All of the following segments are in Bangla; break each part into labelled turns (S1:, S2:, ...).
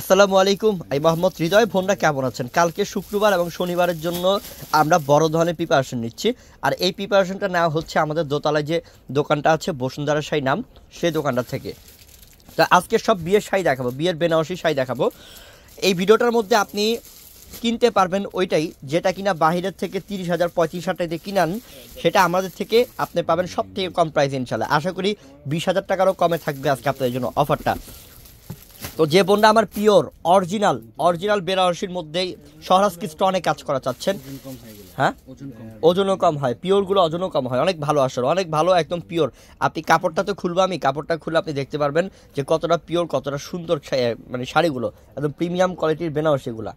S1: আসসালামু আলাইকুম আই মোহাম্মদ হৃদয় ভোনরা কেমন আছেন কালকে শুক্রবার এবং শনিবারের জন্য আমরা বড় ধরনের প্রিপারেশন নিচ্ছি আর এই প্রিপারেশনটা নেওয়া হচ্ছে আমাদের দোতলায় যে দোকানটা আছে বসুন্ধরা সাই নাম সেই দোকানটা থেকে তো আজকে সব বিয়ের শাড়ি দেখাবো বিয়ের বেনারসি শাড়ি দেখাবো এই ভিডিওটার মধ্যে আপনি কিনতে পারবেন ওইটাই যেটা কিনা বাহিরের থেকে তিরিশ হাজার পঁয়ত্রিশ হাজার দিয়ে কিনান সেটা আমাদের থেকে আপনি পাবেন সব থেকে কম প্রাইস ইনশাল্লাহ আশা করি বিশ হাজার টাকারও কমে থাকবে আজকে আপনাদের জন্য অফারটা তো যে বোনরা আমার পিওর অরিজিনাল অরিজিনাল বেনারসির মধ্যেই সহরাজ কিস্টনে কাজ করা চাচ্ছেন হ্যাঁ ওজনও কম হয় পিওরগুলো ওজনও কম হয় অনেক ভালো আসলে অনেক ভালো একদম পিওর আপনি কাপড়টা তো খুলবো আমি কাপড়টা খুলে আপনি দেখতে পারবেন যে কতটা পিওর কতটা সুন্দর মানে শাড়িগুলো একদম প্রিমিয়াম কোয়ালিটির বেনারসিগুলা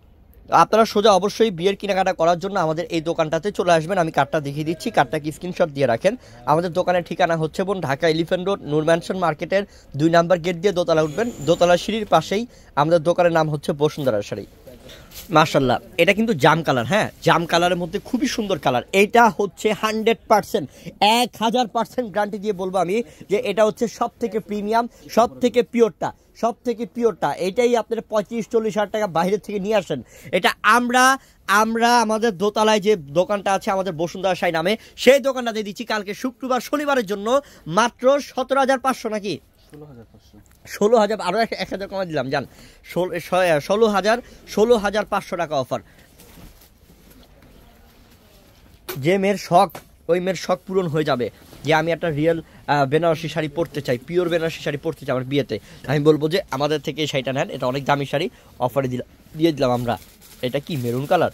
S1: আপনারা সোজা অবশ্যই বিয়ের কেনাকাটা করার জন্য আমাদের এই দোকানটাতে চলে আসবেন আমি কার্ডটা দেখিয়ে দিচ্ছি কার্ডটা কি স্ক্রিনশট দিয়ে রাখেন আমাদের দোকানের ঠিকানা হচ্ছে বোন ঢাকা এলিফেন্ট রোড নূর মার্কেটের দুই নাম্বার গেট দিয়ে দোতলা উঠবেন দোতলা সিঁড়ির পাশেই আমাদের দোকানের নাম হচ্ছে বসুন্ধরা শাড়ি মার্শাল্লাহ এটা কিন্তু জাম কালার হ্যাঁ জাম কালারের মধ্যে খুবই সুন্দর কালার এটা হচ্ছে হান্ড্রেড পার্সেন্ট এক হাজার পার্সেন্ট গ্যারান্টি দিয়ে বলবো আমি যে এটা হচ্ছে সব থেকে প্রিমিয়াম সব থেকে পিওরটা সব থেকে পিওরটা এটাই আপনার পঁয়ত্রিশ চল্লিশ হাজার টাকা বাইরের থেকে নিয়ে আসেন এটা আমরা আমরা আমাদের দোতলায় যে দোকানটা আছে আমাদের বসুন্ধরা সাই নামে সেই দোকানটাতে দিচ্ছি কালকে শুক্রবার শনিবারের জন্য মাত্র সতেরো হাজার পাঁচশো নাকি ষোলো হাজার পাঁচশো ষোলো হাজার আরও এক হাজার কমা দিলাম যান ষোলো হাজার ষোলো হাজার পাঁচশো টাকা অফার যে মেয়ের শখ ওই মেয়ের শখ পূরণ হয়ে যাবে যে আমি একটা রিয়েল বেনারসি শাড়ি পরতে চাই পিওর বেনারসি শাড়ি পরতে চাই আমার বিয়েতে আমি বলবো যে আমাদের থেকে এই শাড়িটা নেন এটা অনেক দামি শাড়ি অফারে দিলাম দিয়ে দিলাম আমরা এটা কি মেরুন কালার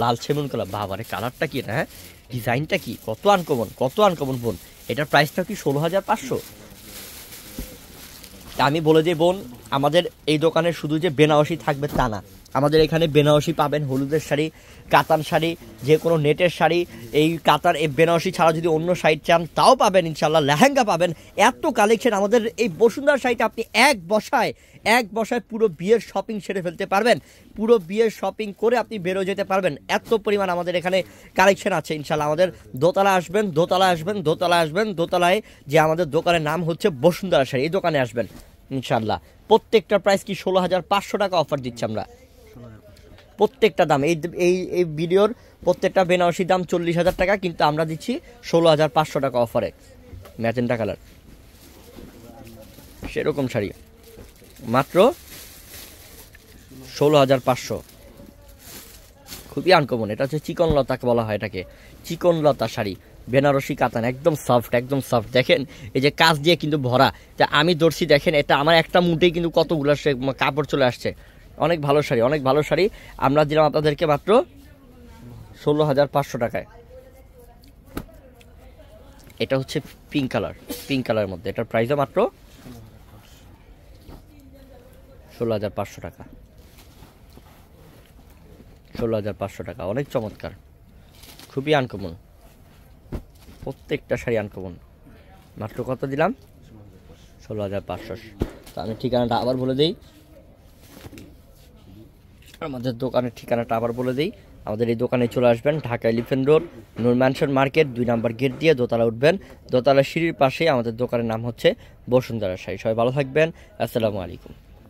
S1: লাল সেমুন কালার বাবারে কালারটা কি এটা হ্যাঁ ডিজাইনটা কি কত আনকমন কত আনকমন বোন এটার প্রাইসটা কি ষোলো হাজার পাঁচশো তা আমি বলে যে বোন আমাদের এই দোকানে শুধু যে বেনারসি থাকবে তা না আমাদের এখানে বেনারসি পাবেন হলুদের শাড়ি কাতান শাড়ি যে কোনো নেটের শাড়ি এই কাতার এই বেনারসি ছাড়া যদি অন্য শাড়ি চান তাও পাবেন ইনশাল্লাহ লেহেঙ্গা পাবেন এত কালেকশন আমাদের এই বসুন্ধরা শাড়িটা আপনি এক বসায় এক বসায় পুরো বিয়ের শপিং সেরে ফেলতে পারবেন পুরো বিয়ের শপিং করে আপনি বেরো যেতে পারবেন এত পরিমাণ আমাদের এখানে কালেকশন আছে ইনশাল্লাহ আমাদের দোতলা আসবেন দোতলা আসবেন দোতলা আসবেন দোতলায় যে আমাদের দোকানের নাম হচ্ছে বসুন্ধরা শাড়ি এই দোকানে আসবেন ইনশাল্লাহ প্রত্যেকটা প্রাইস কি ষোলো হাজার পাঁচশো টাকা অফার দিচ্ছি আমরা প্রত্যেকটা দাম এই এই এই ভিডিওর প্রত্যেকটা বেনারসি দাম চল্লিশ হাজার টাকা কিন্তু আমরা দিচ্ছি ষোলো হাজার পাঁচশো টাকা অফারে ম্যাজেন্টা কালার সেরকম শাড়ি মাত্র ষোলো হাজার পাঁচশো খুবই আনকমন এটা হচ্ছে চিকন লতাকে বলা হয় এটাকে চিকন লতা শাড়ি বেনারসি কাতান একদম সফট একদম সফট দেখেন এই যে কাজ দিয়ে কিন্তু ভরা তা আমি ধরছি দেখেন এটা আমার একটা মুটেই কিন্তু কতগুলো কাপড় চলে আসছে অনেক ভালো শাড়ি অনেক ভালো শাড়ি আমরা দিলাম আপনাদেরকে মাত্র ষোলো হাজার পাঁচশো টাকায় এটা হচ্ছে পিঙ্ক কালার পিঙ্ক কালারের মধ্যে এটার প্রাইসও মাত্র ষোলো হাজার পাঁচশো টাকা ষোলো হাজার পাঁচশো টাকা অনেক চমৎকার খুবই আনকমন প্রত্যেকটা শাড়ি আনকমন মাত্র কত দিলাম ষোলো হাজার পাঁচশো তো আমি ঠিকানাটা আবার বলে দিই আমাদের দোকানের ঠিকানাটা আবার বলে দিই আমাদের এই দোকানে চলে আসবেন Dhaka elephant road Noor market দুই নাম্বার গেট দিয়ে দোতলা উঠবেন দোতলা সিঁড়ির পাশেই আমাদের দোকানের নাম হচ্ছে বসুন্ধরা শাড়ি সবাই ভালো থাকবেন আসসালামু আলাইকুম